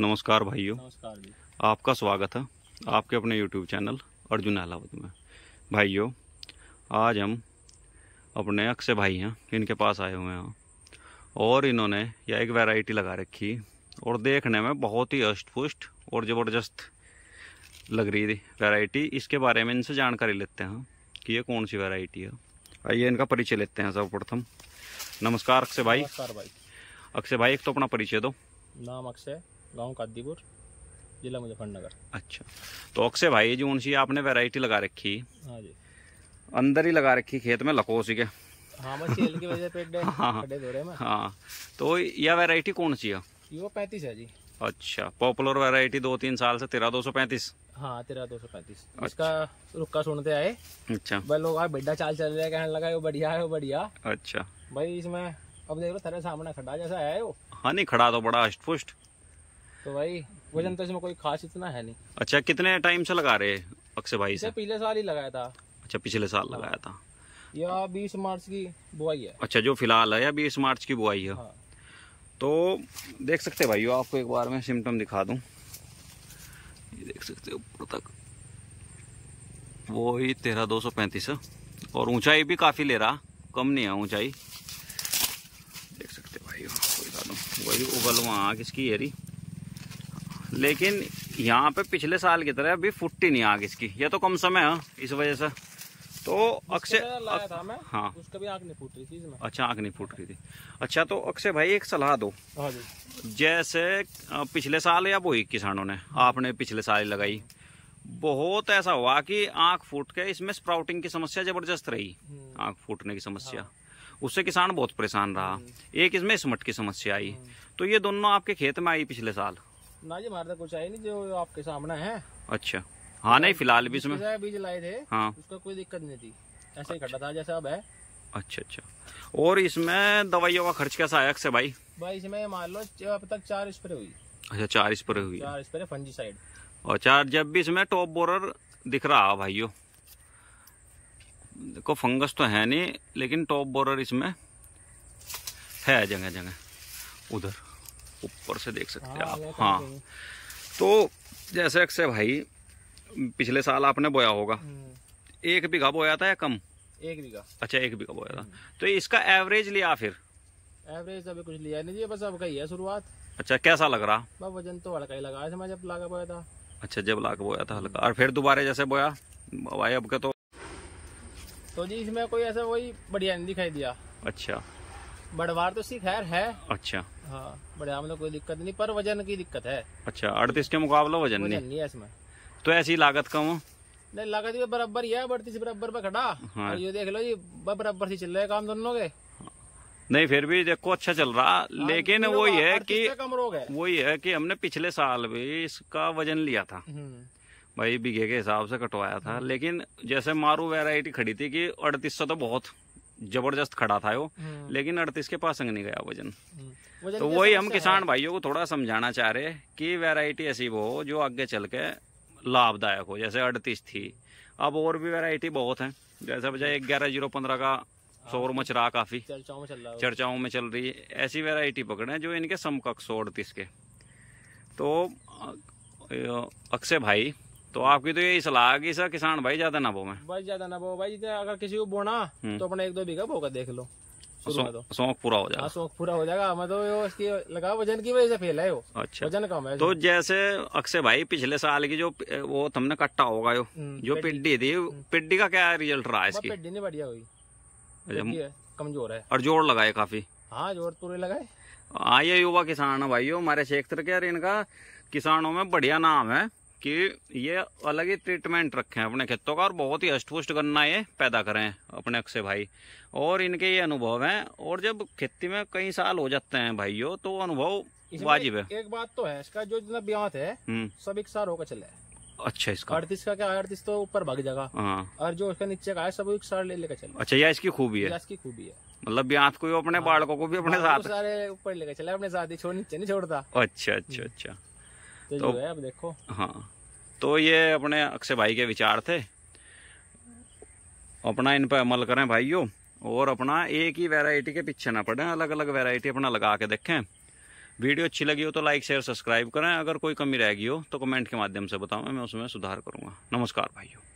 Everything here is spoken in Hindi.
नमस्कार भाइयों नमस्कार भी। आपका स्वागत है आपके अपने यूट्यूब चैनल अर्जुन अलावत में भाइयों आज हम अपने अक्षय भाई हैं इनके पास आए हुए हैं और इन्होंने यह एक वैरायटी लगा रखी और देखने में बहुत ही अष्ट और ज़बरदस्त लग रही थी वैरायटी इसके बारे में इनसे जानकारी लेते हैं कि ये कौन सी वैरायटी है आइए इनका परिचय लेते हैं सर्वप्रथम नमस्कार अक्षय भाई नमस्कार भाई अक्षय भाई एक तो अपना परिचय दो नाम अक्षय गांव कादीपुर जिला मुजफ्फरनगर अच्छा तो अक्से भाई जो उनसी आपने वैरायटी लगा रखी हाँ जी अंदर ही लगा रखी खेत में लकोसी के हाँ बस सेल की वजह पेट हाँ, हाँ तो यह वैरायटी कौन सी है ये पैंतीस है जी अच्छा पॉपुलर वैरायटी दो तीन साल से तेरह दो सौ पैंतीस हाँ तेरह दो सौ पैंतीस अच्छा। इसका रुका सुनते आए अच्छा भाई लोग आए बेटा चाल चल रहे कहने लगा वो बढ़िया है वो बढ़िया अच्छा भाई इसमें अब देख लो तेरे सामने खड़ा जैसा है वो हाँ नहीं खड़ा तो बड़ा हष्ट पुष्ट तो भाई वजन तो इसमें कोई खास इतना है नहीं अच्छा कितने टाइम से लगा रहे अक्षय भाई से पिछले साल ही लगाया था अच्छा पिछले साल हाँ। लगाया था यह बीस मार्च की बुआई है अच्छा जो फिलहाल है या बीस मार्च की बुआई है हाँ। तो देख सकते हैं भाई आपको एक बार मैं सिम्टम दिखा दूं ये देख सकते हो ऊपर तक वो ही तेरह दो सौ पैंतीस और ऊंचाई भी काफ़ी ले रहा कम नहीं है ऊंचाई देख सकते भाई कोई वही उगलवा किसकी एरी लेकिन यहाँ पे पिछले साल की तरह अभी फुट्टी नहीं आग इसकी ये तो कम समय है इस वजह से तो अक्षय हाँ अच्छा आग नहीं फूट रही थी अच्छा तो अक्षय भाई एक सलाह दो हाँ जैसे पिछले साल या वो किसानों ने आपने पिछले साल लगाई बहुत ऐसा हुआ कि आंख फूट के इसमें स्प्राउटिंग की समस्या जबरदस्त रही हम्म। आंख फूटने की समस्या हाँ। उससे किसान बहुत परेशान रहा हम्म। एक इसमें स्मट की समस्या आई तो ये दोनों आपके खेत में आई पिछले साल ना जी हमारे तो कुछ आई नहीं जो आपके सामने है अच्छा हाँ नहीं फिलहाल भी इसमें बीज लाए थे हाँ उसका कोई दिक्कत नहीं थी ऐसे ही कटा था जैसा अब है अच्छा अच्छा और इसमें दवाइयों का खर्च कैसा आया भाई भाई इसमें मान लो अब तक चार स्प्रे हुई अच्छा चार स्प्रे हुई चार स्प्रे फंजी साइड और चार जब भी इसमें टॉप बोरर दिख रहा है भाइयों देखो फंगस तो है नहीं लेकिन टॉप बोरर इसमें है जगह जगह उधर ऊपर से देख सकते हैं हाँ, आप हाँ तो जैसे अक्सर भाई पिछले साल आपने बोया होगा हम्म। एक बीघा बोया था या कम एक बीघा अच्छा एक बीघा बोया था हम्म। तो इसका एवरेज लिया फिर एवरेज अभी कुछ लिया नहीं बस अब कही है शुरुआत अच्छा कैसा लग रहा वजन तो हल्का ही लगा मैं जब लागा बोया था अच्छा जब लागा बोया था हल्का हम्म। और फिर दोबारा जैसे बोया भाई अब का तो तो जी इसमें कोई ऐसा वही बढ़िया नहीं दिखाई दिया अच्छा बड़वार तो सी खैर है अच्छा हाँ बढ़िया में तो कोई दिक्कत नहीं पर वजन की दिक्कत है अच्छा अड़तीस के मुकाबला वजन, वजन नहीं है इसमें तो ऐसी लागत कम नहीं लागत भी बराबर ही है अड़तीस बराबर पे खड़ा हाँ। ये देख लो जी बराबर से चल रहे काम दोनों के नहीं फिर भी देखो अच्छा चल रहा हाँ, लेकिन वो वही है कि कम रोग है वही है कि हमने पिछले साल भी इसका वजन लिया था हम्म। भाई बीघे के हिसाब से कटवाया था हम्म। लेकिन जैसे मारू वेराइटी खड़ी थी कि अड़तीस सौ तो बहुत जबरदस्त खड़ा था वो हम्म। लेकिन अड़तीस के पास नहीं गया वजन हम्म। तो वही हम किसान भाइयों को थोड़ा समझाना चाह रहे कि वैरायटी ऐसी हो जो आगे चल के लाभदायक हो जैसे अड़तीस थी अब और भी वैरायटी बहुत है जैसे बजाय ग्यारह जीरो पंद्रह का हाँ। शोर मच रहा काफी चर्चाओं में चल रही है ऐसी वेरायटी पकड़े जो इनके समकक्ष सौ अड़तीस के तो अक्षय भाई तो आपकी तो यही सलाह की सर किसान भाई ज्यादा ना बो में भाई ज्यादा ना बो भाई अगर किसी को बोना हम्म। तो अपने एक दो बीघा बोकर देख लो हाँ, शौक तो। पूरा हो जाएगा शौक हाँ, पूरा हो जाएगा मतलब इसकी लगा वजन की वजह से फेल है वो अच्छा वजन कम है तो जैसे अक्षय भाई पिछले साल की जो वो तुमने कट्टा होगा यो हम्म, जो पिड्डी थी हम्म। पिड्डी का क्या रिजल्ट रहा इसकी पिड्डी नहीं बढ़िया हुई अच्छा, कमजोर है और जोर लगाए काफी हाँ जोर पूरे लगाए हाँ ये युवा किसान है भाई हमारे क्षेत्र के इनका किसानों में बढ़िया नाम है कि ये अलग ही ट्रीटमेंट रखे हैं अपने खेतों का और बहुत ही हष्टपुष्ट गन्ना ये पैदा करें अपने अक्षय भाई और इनके ये अनुभव हैं और जब खेती में कई साल हो जाते हैं भाइयों तो अनुभव वाजिब है एक बात तो है इसका जो जितना ब्याह है हम्म। सब एक साल होकर चले अच्छा इसका अड़तीस का क्या अड़तीस तो ऊपर भाग जाएगा हाँ। और जो उसका नीचे का है सब एक साल ले लेकर चले अच्छा यह इसकी खूबी है इसकी खूबी है मतलब ब्याह हाँ। को भी अपने बालकों को भी अपने साथ सारे ऊपर लेकर चले अपने साथ ही छोड़ नीचे नहीं छोड़ता अच्छा अच्छा हम्म। अच्छा तो, तो है अब देखो हाँ तो ये अपने अक्षय भाई के विचार थे अपना इन पर अमल करें भाइयों और अपना एक ही वैरायटी के पीछे ना पड़े अलग अलग वैरायटी अपना लगा के देखें वीडियो अच्छी लगी हो तो लाइक शेयर सब्सक्राइब करें अगर कोई कमी रह गई हो तो कमेंट के माध्यम से बताऊँ मैं उसमें सुधार करूँगा नमस्कार भाइयों